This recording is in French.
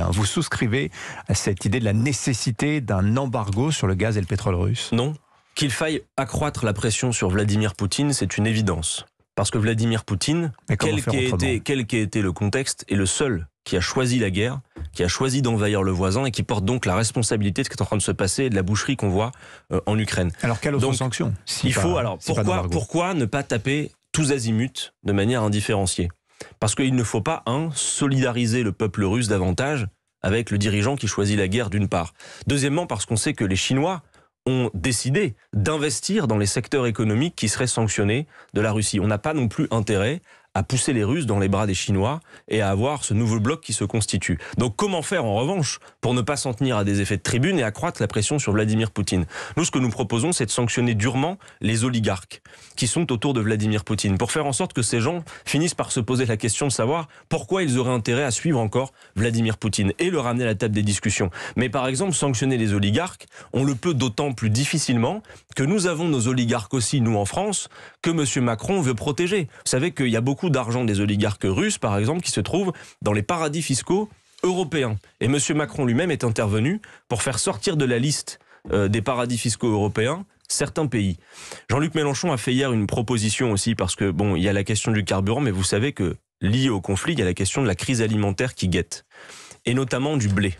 Hein, vous souscrivez à cette idée de la nécessité d'un embargo sur le gaz et le pétrole russe Non. Qu'il faille accroître la pression sur Vladimir Poutine, c'est une évidence. Parce que Vladimir Poutine, quel qu'ait été, le contexte, est le seul qui a choisi la guerre, qui a choisi d'envahir le voisin et qui porte donc la responsabilité de ce qui est en train de se passer et de la boucherie qu'on voit euh, en Ukraine. Alors quelle autre sanction Il faut alors pourquoi ne pas taper tous azimuts de manière indifférenciée parce qu'il ne faut pas, un, solidariser le peuple russe davantage avec le dirigeant qui choisit la guerre d'une part. Deuxièmement, parce qu'on sait que les Chinois ont décidé d'investir dans les secteurs économiques qui seraient sanctionnés de la Russie. On n'a pas non plus intérêt à pousser les Russes dans les bras des Chinois et à avoir ce nouveau bloc qui se constitue. Donc comment faire en revanche pour ne pas s'en tenir à des effets de tribune et accroître la pression sur Vladimir Poutine Nous, ce que nous proposons, c'est de sanctionner durement les oligarques qui sont autour de Vladimir Poutine pour faire en sorte que ces gens finissent par se poser la question de savoir pourquoi ils auraient intérêt à suivre encore Vladimir Poutine et le ramener à la table des discussions. Mais par exemple, sanctionner les oligarques, on le peut d'autant plus difficilement que nous avons nos oligarques aussi, nous en France, que M. Macron veut protéger. Vous savez qu'il y a beaucoup d'argent des oligarques russes, par exemple, qui se trouvent dans les paradis fiscaux européens. Et M. Macron lui-même est intervenu pour faire sortir de la liste euh, des paradis fiscaux européens certains pays. Jean-Luc Mélenchon a fait hier une proposition aussi parce que, bon, il y a la question du carburant, mais vous savez que lié au conflit, il y a la question de la crise alimentaire qui guette, et notamment du blé.